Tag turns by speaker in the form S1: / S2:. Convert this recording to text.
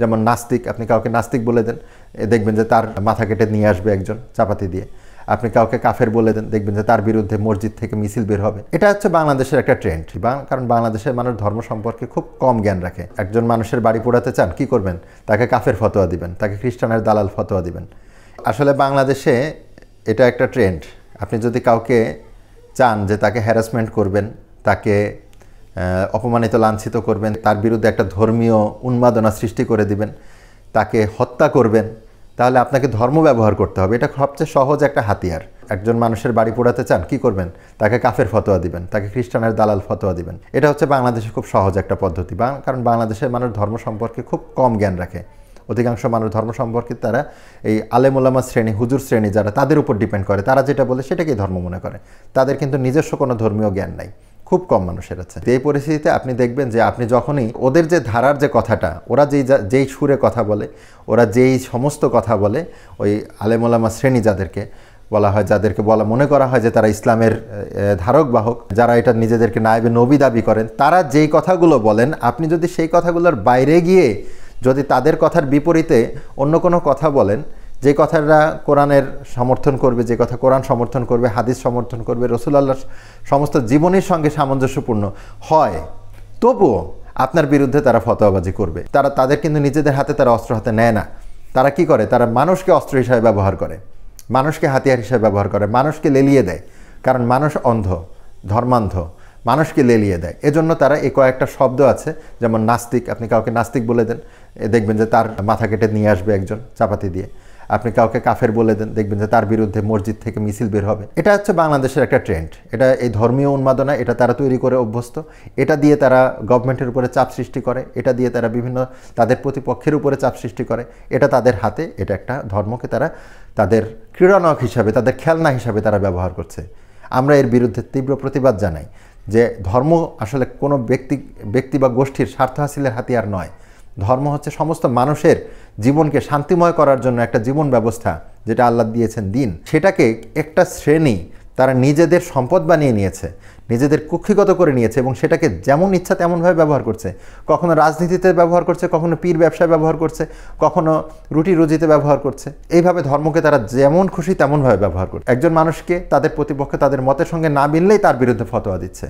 S1: যেমন নাস্তিক আপনি কাউকে নাস্তিক বলে দেন দেখবেন যে তার মাথা কেটে নিয়ে আসবে একজন চাপাতি দিয়ে আপনি কাউকে কাফের বলে দেন দেখবেন যে তার বিরুদ্ধে মসজিদ থেকে মিছিল বের হবে এটা হচ্ছে বাংলাদেশের একটা ট্রেন্ড কারণ বাংলাদেশের মানুষ ধর্ম সম্পর্কে খুব কম জ্ঞান রাখে একজন মানুষের বাড়ি পোড়াতে চান কি করবেন তাকে কাফের ফতোয়া দিবেন তাকে খ্রিস্টানের দালাল ফতোয়া দিবেন আসলে বাংলাদেশে এটা একটা ট্রেন্ড আপনি যদি কাউকে চান যে তাকে হ্যারাসমেন্ট করবেন তাকে অপমানিত লাঞ্ছিত করবেন তার বিরুদ্ধে একটা ধর্মীয় উন্মাদনা সৃষ্টি করে দিবেন তাকে হত্যা করবেন তাহলে আপনাকে ধর্ম ব্যবহার করতে হবে এটা সবচেয়ে সহজ একটা হাতিয়ার একজন মানুষের বাড়ি পোড়াতে চান কি করবেন তাকে কাফের ফতোয়া দিবেন তাকে খ্রিস্টানের দালাল ফতোয়া দিবেন এটা হচ্ছে বাংলাদেশে খুব সহজ একটা পদ্ধতি কারণ বাংলাদেশের মানুষ ধর্ম সম্পর্কে খুব কম জ্ঞান রাখে অধিকাংশ মানুষ ধর্ম সম্পর্কে তারা এই আলেমুলামা শ্রেণী হুজুর শ্রেণী যারা তাদের উপর ডিপেন্ড করে তারা যেটা বলে সেটাকেই ধর্ম মনে করে তাদের কিন্তু নিজস্ব কোনো ধর্মীয় জ্ঞান নাই খুব কম মানুষের আছে এই পরিস্থিতিতে আপনি দেখবেন যে আপনি যখনই ওদের যে ধারার যে কথাটা ওরা যেই যেই সুরে কথা বলে ওরা যেই সমস্ত কথা বলে ওই আলেমোলামা শ্রেণী যাদেরকে বলা হয় যাদেরকে বলা মনে করা হয় যে তারা ইসলামের ধারক বাহক যারা এটা নিজেদেরকে নায়েবে নবী দাবি করেন তারা যেই কথাগুলো বলেন আপনি যদি সেই কথাগুলোর বাইরে গিয়ে যদি তাদের কথার বিপরীতে অন্য কোনো কথা বলেন যে কথাটা কোরআনের সমর্থন করবে যে কথা কোরআন সমর্থন করবে হাদিস সমর্থন করবে রসুলাল্লাহ সমস্ত জীবনের সঙ্গে সামঞ্জস্যপূর্ণ হয় তবুও আপনার বিরুদ্ধে তারা ফতোয়াবাজি করবে তারা তাদের কিন্তু নিজেদের হাতে তারা অস্ত্র হাতে নেয় না তারা কি করে তারা মানুষকে অস্ত্র হিসাবে ব্যবহার করে মানুষকে হাতিয়ার হিসাবে ব্যবহার করে মানুষকে লেলিয়ে দেয় কারণ মানুষ অন্ধ ধর্মান্ধ মানুষকে লেলিয়ে দেয় এজন্য তারা এ কয়েকটা শব্দ আছে যেমন নাস্তিক আপনি কাউকে নাস্তিক বলে দেন দেখবেন যে তার মাথা কেটে নিয়ে আসবে একজন চাপাতি দিয়ে আপনি কাউকে কাফের বলে দেন দেখবেন যে তার বিরুদ্ধে মসজিদ থেকে মিছিল বের হবে এটা হচ্ছে বাংলাদেশের একটা ট্রেন্ড এটা এই ধর্মীয় উন্মাদনা এটা তারা তৈরি করে অভ্যস্ত এটা দিয়ে তারা গভর্নমেন্টের উপরে চাপ সৃষ্টি করে এটা দিয়ে তারা বিভিন্ন তাদের প্রতিপক্ষের উপরে চাপ সৃষ্টি করে এটা তাদের হাতে এটা একটা ধর্মকে তারা তাদের ক্রীড়ানক হিসাবে তাদের খেলনা হিসাবে তারা ব্যবহার করছে আমরা এর বিরুদ্ধে তীব্র প্রতিবাদ জানাই যে ধর্ম আসলে কোনো ব্যক্তি ব্যক্তি বা গোষ্ঠীর স্বার্থ হাসিলের হাতিয়ার নয় ধর্ম হচ্ছে সমস্ত মানুষের জীবনকে শান্তিময় করার জন্য একটা জীবন ব্যবস্থা যেটা আল্লাহ দিয়েছেন দিন সেটাকে একটা শ্রেণী তারা নিজেদের সম্পদ বানিয়ে নিয়েছে নিজেদের কুক্ষিগত করে নিয়েছে এবং সেটাকে যেমন ইচ্ছা তেমনভাবে ব্যবহার করছে কখনো রাজনীতিতে ব্যবহার করছে কখনো পীর ব্যবসায় ব্যবহার করছে কখনো রুটি রুজিতে ব্যবহার করছে এইভাবে ধর্মকে তারা যেমন খুশি তেমনভাবে ব্যবহার করছে একজন মানুষকে তাদের প্রতিপক্ষ তাদের মতের সঙ্গে না মিললেই তার বিরুদ্ধে ফতোয়া দিচ্ছে